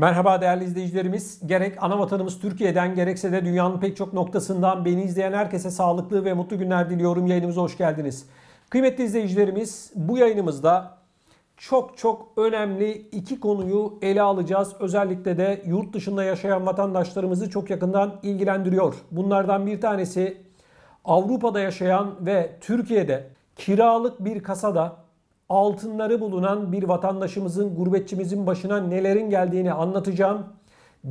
Merhaba değerli izleyicilerimiz. Gerek ana vatanımız Türkiye'den gerekse de dünyanın pek çok noktasından beni izleyen herkese sağlıklı ve mutlu günler diliyorum. Yayınımıza hoş geldiniz. Kıymetli izleyicilerimiz bu yayınımızda çok çok önemli iki konuyu ele alacağız. Özellikle de yurt dışında yaşayan vatandaşlarımızı çok yakından ilgilendiriyor. Bunlardan bir tanesi Avrupa'da yaşayan ve Türkiye'de kiralık bir kasada altınları bulunan bir vatandaşımızın, gurbetçimizin başına nelerin geldiğini anlatacağım.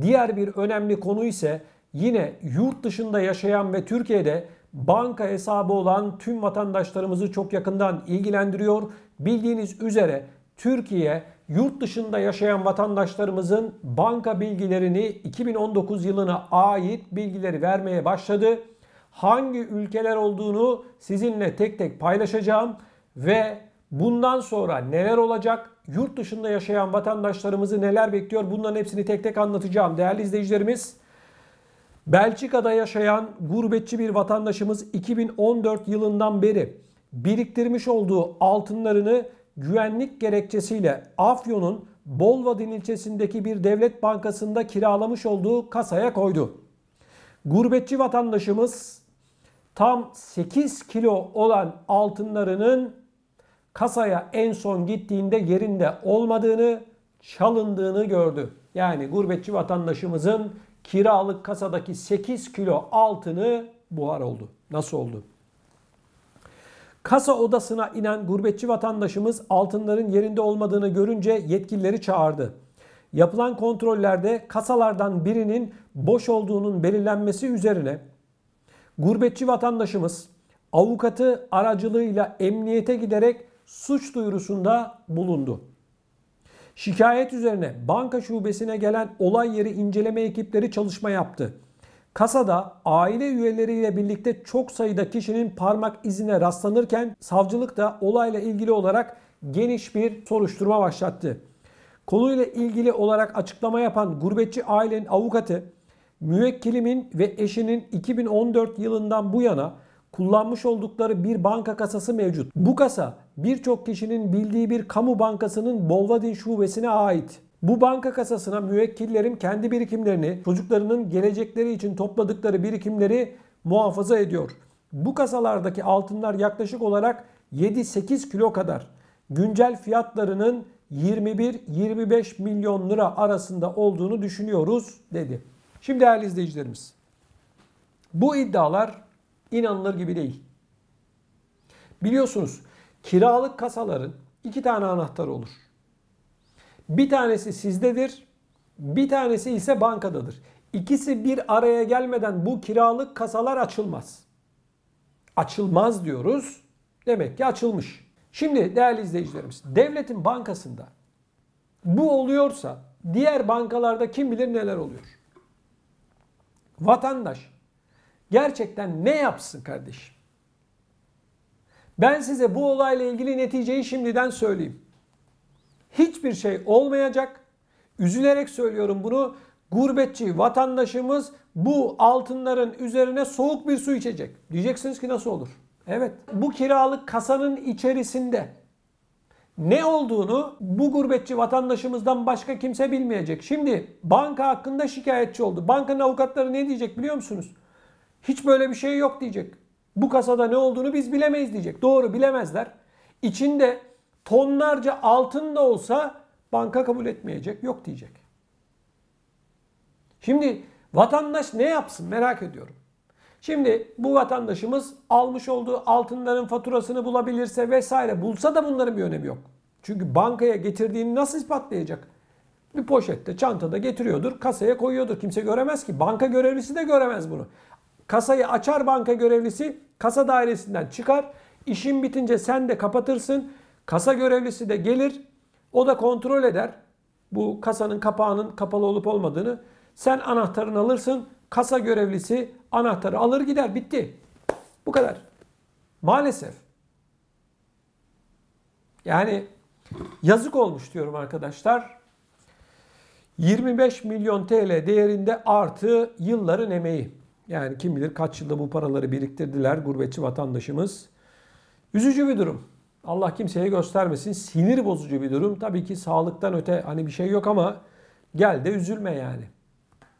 Diğer bir önemli konu ise yine yurt dışında yaşayan ve Türkiye'de banka hesabı olan tüm vatandaşlarımızı çok yakından ilgilendiriyor. Bildiğiniz üzere Türkiye yurt dışında yaşayan vatandaşlarımızın banka bilgilerini 2019 yılına ait bilgileri vermeye başladı. Hangi ülkeler olduğunu sizinle tek tek paylaşacağım ve Bundan sonra neler olacak? Yurt dışında yaşayan vatandaşlarımızı neler bekliyor? Bunların hepsini tek tek anlatacağım değerli izleyicilerimiz. Belçika'da yaşayan gurbetçi bir vatandaşımız 2014 yılından beri biriktirmiş olduğu altınlarını güvenlik gerekçesiyle Afyon'un Bolvadin ilçesindeki bir devlet bankasında kiralamış olduğu kasaya koydu. Gurbetçi vatandaşımız tam 8 kilo olan altınlarının kasaya en son gittiğinde yerinde olmadığını, çalındığını gördü. Yani gurbetçi vatandaşımızın kiralık kasadaki 8 kilo altını buhar oldu. Nasıl oldu? Kasa odasına inen gurbetçi vatandaşımız altınların yerinde olmadığını görünce yetkilileri çağırdı. Yapılan kontrollerde kasalardan birinin boş olduğunun belirlenmesi üzerine gurbetçi vatandaşımız avukatı aracılığıyla emniyete giderek suç duyurusunda bulundu. Şikayet üzerine banka şubesine gelen olay yeri inceleme ekipleri çalışma yaptı. Kasada aile üyeleriyle birlikte çok sayıda kişinin parmak izine rastlanırken savcılık da olayla ilgili olarak geniş bir soruşturma başlattı. Konuyla ilgili olarak açıklama yapan gurbetçi ailenin avukatı müvekkilimin ve eşinin 2014 yılından bu yana kullanmış oldukları bir banka kasası mevcut. Bu kasa birçok kişinin bildiği bir kamu bankasının Bolvadin şubesine ait. Bu banka kasasına müvekkillerim kendi birikimlerini, çocuklarının gelecekleri için topladıkları birikimleri muhafaza ediyor. Bu kasalardaki altınlar yaklaşık olarak 7-8 kilo kadar. Güncel fiyatlarının 21-25 milyon lira arasında olduğunu düşünüyoruz dedi. Şimdi değerli izleyicilerimiz bu iddialar inanılır gibi değil. Biliyorsunuz kiralık kasaların iki tane anahtarı olur. Bir tanesi sizdedir, bir tanesi ise bankadadır. İkisi bir araya gelmeden bu kiralık kasalar açılmaz. Açılmaz diyoruz. Demek ki açılmış. Şimdi değerli izleyicilerimiz, devletin bankasında bu oluyorsa diğer bankalarda kim bilir neler oluyor. Vatandaş gerçekten ne yapsın kardeşim? Ben size bu olayla ilgili neticeyi şimdiden söyleyeyim. Hiçbir şey olmayacak. Üzülerek söylüyorum bunu. Gurbetçi vatandaşımız bu altınların üzerine soğuk bir su içecek. Diyeceksiniz ki nasıl olur? Evet. Bu kiralık kasanın içerisinde ne olduğunu bu gurbetçi vatandaşımızdan başka kimse bilmeyecek. Şimdi banka hakkında şikayetçi oldu. Bankanın avukatları ne diyecek biliyor musunuz? Hiç böyle bir şey yok diyecek. Bu kasada ne olduğunu biz bilemeyiz diyecek. Doğru bilemezler. İçinde tonlarca altın da olsa banka kabul etmeyecek, yok diyecek. Şimdi vatandaş ne yapsın merak ediyorum. Şimdi bu vatandaşımız almış olduğu altınların faturasını bulabilirse vesaire bulsa da bunların bir önemi yok. Çünkü bankaya getirdiğini nasıl ispatlayacak? Bir poşette, çantada getiriyordur, kasaya koyuyordur. Kimse göremez ki. Banka görevlisi de göremez bunu. Kasayı açar banka görevlisi, kasa dairesinden çıkar. İşin bitince sen de kapatırsın. Kasa görevlisi de gelir. O da kontrol eder. Bu kasanın kapağının kapalı olup olmadığını. Sen anahtarını alırsın. Kasa görevlisi anahtarı alır gider. Bitti. Bu kadar. Maalesef. Yani yazık olmuş diyorum arkadaşlar. 25 milyon TL değerinde artı yılların emeği. Yani kim bilir kaç yılda bu paraları biriktirdiler gurbetçi vatandaşımız. Üzücü bir durum. Allah kimseye göstermesin. Sinir bozucu bir durum. Tabii ki sağlıktan öte hani bir şey yok ama gel de üzülme yani.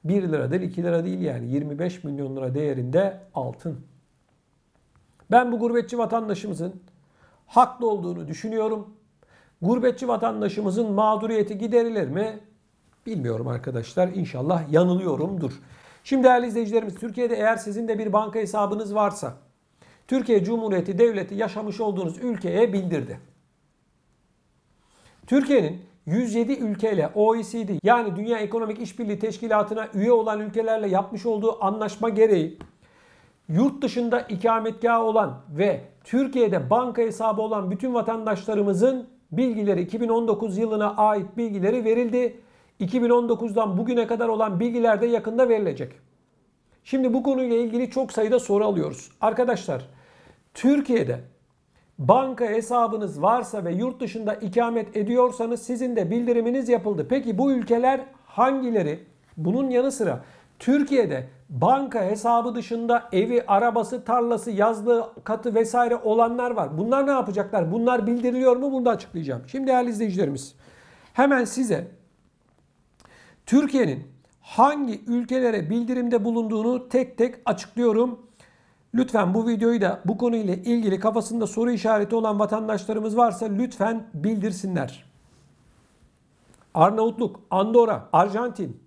1 lira değil 2 lira değil yani 25 milyon lira değerinde altın. Ben bu gurbetçi vatandaşımızın haklı olduğunu düşünüyorum. Gurbetçi vatandaşımızın mağduriyeti giderilir mi? Bilmiyorum arkadaşlar. İnşallah yanılıyorumdur. Şimdi değerli izleyicilerimiz Türkiye'de eğer sizin de bir banka hesabınız varsa Türkiye Cumhuriyeti Devleti yaşamış olduğunuz ülkeye bildirdi. Türkiye'nin 107 ülkeyle OECD yani Dünya Ekonomik İşbirliği Teşkilatı'na üye olan ülkelerle yapmış olduğu anlaşma gereği yurt dışında ikametgahı olan ve Türkiye'de banka hesabı olan bütün vatandaşlarımızın bilgileri 2019 yılına ait bilgileri verildi 2019'dan bugüne kadar olan bilgiler de yakında verilecek. Şimdi bu konuyla ilgili çok sayıda soru alıyoruz. Arkadaşlar Türkiye'de banka hesabınız varsa ve yurt dışında ikamet ediyorsanız sizin de bildiriminiz yapıldı. Peki bu ülkeler hangileri? Bunun yanı sıra Türkiye'de banka hesabı dışında evi, arabası, tarlası, yazlığı, katı vesaire olanlar var. Bunlar ne yapacaklar? Bunlar bildiriliyor mu? Bunu da açıklayacağım. Şimdi değerli izleyicilerimiz hemen size Türkiye'nin hangi ülkelere bildirimde bulunduğunu tek tek açıklıyorum. Lütfen bu videoyu da bu konuyla ilgili kafasında soru işareti olan vatandaşlarımız varsa lütfen bildirsinler. Arnavutluk, Andorra, Arjantin,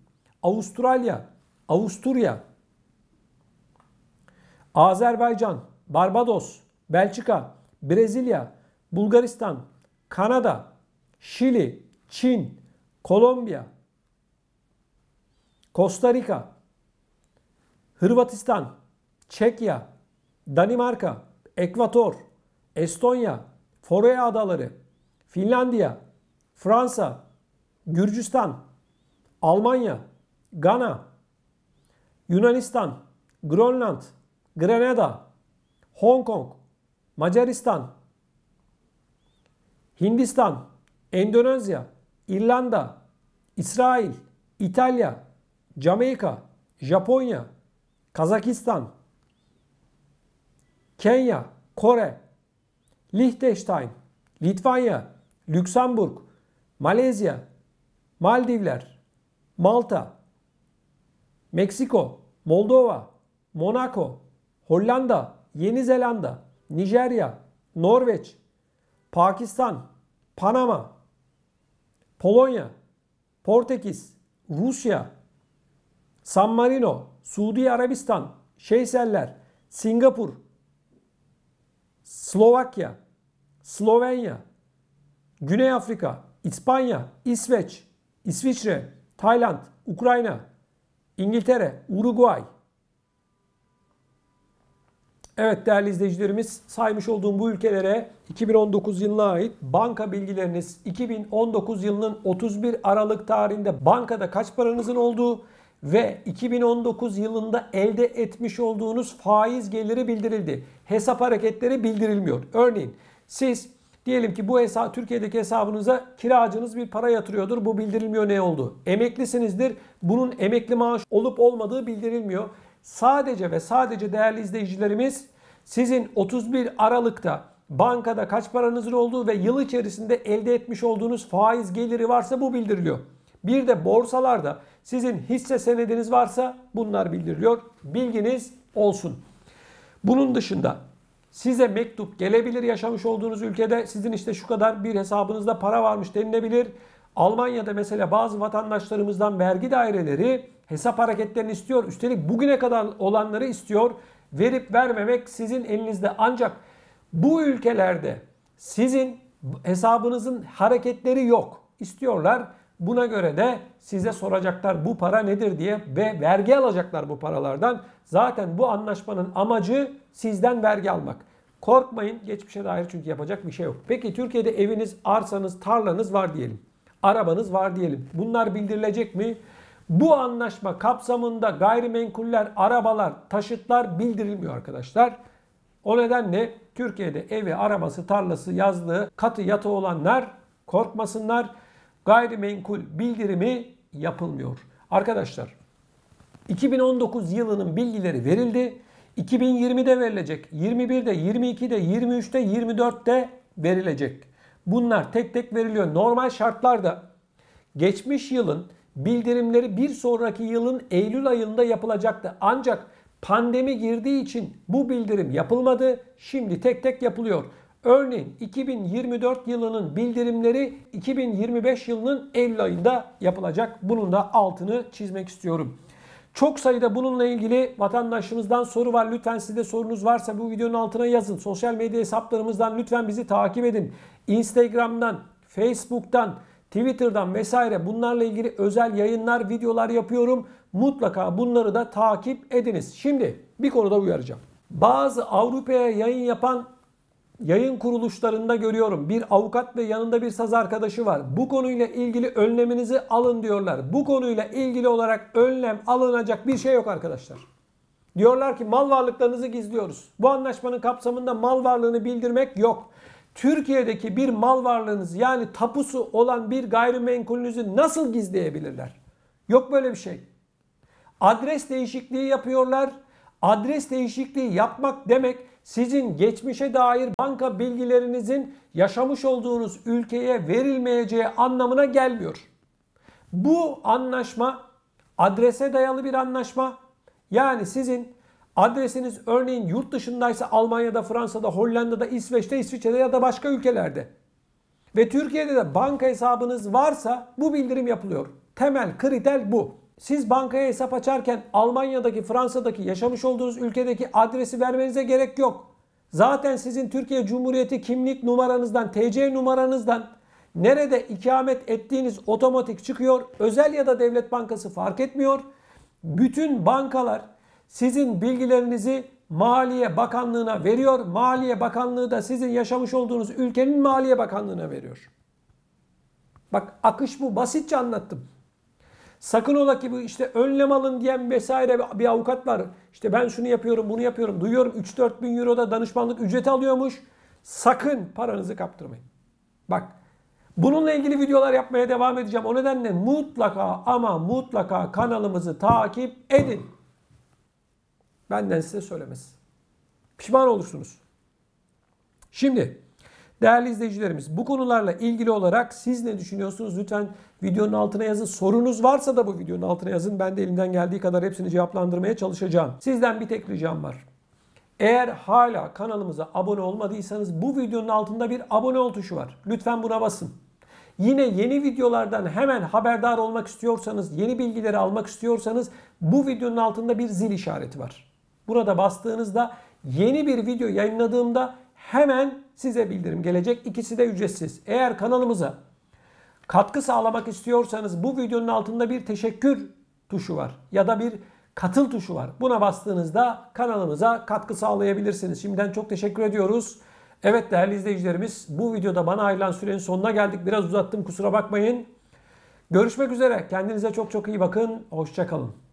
Avustralya, Avusturya, Azerbaycan, Barbados, Belçika, Brezilya, Bulgaristan, Kanada, Şili, Çin, Kolombiya, Costa Rica, Hırvatistan, Çekya, Danimarka, Ekvator, Estonya, Foray Adaları, Finlandiya, Fransa, Gürcistan, Almanya, Gana, Yunanistan, Grönland, Grenada, Hong Kong, Macaristan, Hindistan, Endonezya, İrlanda, İsrail, İtalya, Jamaika, Japonya, Kazakistan, Kenya, Kore, Liechtenstein, Litvanya, Lüksemburg, Malezya, Maldivler, Malta, Meksiko, Moldova, Monaco, Hollanda, Yeni Zelanda, Nijerya, Norveç, Pakistan, Panama, Polonya, Portekiz, Rusya, San Marino, Suudi Arabistan, Şeyseller, Singapur, Slovakya, Slovenya, Güney Afrika, İspanya, İsveç, İsviçre, Tayland, Ukrayna, İngiltere, Uruguay. Evet değerli izleyicilerimiz saymış olduğum bu ülkelere 2019 yılına ait banka bilgileriniz 2019 yılının 31 Aralık tarihinde bankada kaç paranızın olduğu ve 2019 yılında elde etmiş olduğunuz faiz geliri bildirildi. Hesap hareketleri bildirilmiyor. Örneğin siz diyelim ki bu hesap Türkiye'deki hesabınıza kiracınız bir para yatırıyordur. Bu bildirilmiyor ne oldu? Emeklisinizdir. Bunun emekli maaş olup olmadığı bildirilmiyor. Sadece ve sadece değerli izleyicilerimiz sizin 31 Aralık'ta bankada kaç paranızın olduğu ve yıl içerisinde elde etmiş olduğunuz faiz geliri varsa bu bildiriliyor. Bir de borsalarda sizin hisse senediniz varsa bunlar bildiriliyor. Bilginiz olsun. Bunun dışında size mektup gelebilir yaşamış olduğunuz ülkede sizin işte şu kadar bir hesabınızda para varmış denilebilir. Almanya'da mesela bazı vatandaşlarımızdan vergi daireleri hesap hareketlerini istiyor. Üstelik bugüne kadar olanları istiyor. Verip vermemek sizin elinizde. Ancak bu ülkelerde sizin hesabınızın hareketleri yok. İstiyorlar Buna göre de size soracaklar bu para nedir diye ve vergi alacaklar bu paralardan. Zaten bu anlaşmanın amacı sizden vergi almak. Korkmayın geçmişe dair çünkü yapacak bir şey yok. Peki Türkiye'de eviniz, arsanız, tarlanız var diyelim. Arabanız var diyelim. Bunlar bildirilecek mi? Bu anlaşma kapsamında gayrimenkuller, arabalar, taşıtlar bildirilmiyor arkadaşlar. O nedenle Türkiye'de evi, arabası, tarlası, yazlığı, katı yatı olanlar korkmasınlar gayrimenkul bildirimi yapılmıyor. Arkadaşlar 2019 yılının bilgileri verildi. 2020'de verilecek, 21'de, 22'de, 23'te, 24'te verilecek. Bunlar tek tek veriliyor. Normal şartlarda geçmiş yılın bildirimleri bir sonraki yılın Eylül ayında yapılacaktı. Ancak pandemi girdiği için bu bildirim yapılmadı. Şimdi tek tek yapılıyor. Örneğin 2024 yılının bildirimleri 2025 yılının Eylül ayında yapılacak. Bunun da altını çizmek istiyorum. Çok sayıda bununla ilgili vatandaşımızdan soru var. Lütfen sizde sorunuz varsa bu videonun altına yazın. Sosyal medya hesaplarımızdan lütfen bizi takip edin. Instagram'dan, Facebook'tan, Twitter'dan vesaire bunlarla ilgili özel yayınlar, videolar yapıyorum. Mutlaka bunları da takip ediniz. Şimdi bir konuda uyaracağım. Bazı Avrupa'ya yayın yapan yayın kuruluşlarında görüyorum. Bir avukat ve yanında bir saz arkadaşı var. Bu konuyla ilgili önleminizi alın diyorlar. Bu konuyla ilgili olarak önlem alınacak bir şey yok arkadaşlar. Diyorlar ki mal varlıklarınızı gizliyoruz. Bu anlaşmanın kapsamında mal varlığını bildirmek yok. Türkiye'deki bir mal varlığınız yani tapusu olan bir gayrimenkulünüzü nasıl gizleyebilirler? Yok böyle bir şey. Adres değişikliği yapıyorlar. Adres değişikliği yapmak demek sizin geçmişe dair banka bilgilerinizin yaşamış olduğunuz ülkeye verilmeyeceği anlamına gelmiyor. Bu anlaşma adrese dayalı bir anlaşma. Yani sizin adresiniz örneğin yurt dışındaysa Almanya'da, Fransa'da, Hollanda'da, İsveç'te, İsviçre'de ya da başka ülkelerde ve Türkiye'de de banka hesabınız varsa bu bildirim yapılıyor. Temel kriter bu. Siz bankaya hesap açarken Almanya'daki, Fransa'daki, yaşamış olduğunuz ülkedeki adresi vermenize gerek yok. Zaten sizin Türkiye Cumhuriyeti kimlik numaranızdan, TC numaranızdan nerede ikamet ettiğiniz otomatik çıkıyor. Özel ya da devlet bankası fark etmiyor. Bütün bankalar sizin bilgilerinizi Maliye Bakanlığı'na veriyor. Maliye Bakanlığı da sizin yaşamış olduğunuz ülkenin Maliye Bakanlığı'na veriyor. Bak akış bu basitçe anlattım. Sakın ola ki bu işte önlem alın diyen vesaire bir avukat var. İşte ben şunu yapıyorum bunu yapıyorum duyuyorum 3-4 bin euro da danışmanlık ücreti alıyormuş. Sakın paranızı kaptırmayın. Bak bununla ilgili videolar yapmaya devam edeceğim. O nedenle mutlaka ama mutlaka kanalımızı takip edin. Benden size söylemesi. Pişman olursunuz. Şimdi Değerli izleyicilerimiz bu konularla ilgili olarak siz ne düşünüyorsunuz? Lütfen videonun altına yazın. Sorunuz varsa da bu videonun altına yazın. Ben de elimden geldiği kadar hepsini cevaplandırmaya çalışacağım. Sizden bir tek ricam var. Eğer hala kanalımıza abone olmadıysanız bu videonun altında bir abone ol tuşu var. Lütfen buna basın. Yine yeni videolardan hemen haberdar olmak istiyorsanız, yeni bilgileri almak istiyorsanız bu videonun altında bir zil işareti var. Burada bastığınızda yeni bir video yayınladığımda hemen size bildirim gelecek. İkisi de ücretsiz. Eğer kanalımıza katkı sağlamak istiyorsanız bu videonun altında bir teşekkür tuşu var ya da bir katıl tuşu var. Buna bastığınızda kanalımıza katkı sağlayabilirsiniz. Şimdiden çok teşekkür ediyoruz. Evet değerli izleyicilerimiz bu videoda bana ayrılan sürenin sonuna geldik. Biraz uzattım kusura bakmayın. Görüşmek üzere. Kendinize çok çok iyi bakın. Hoşçakalın.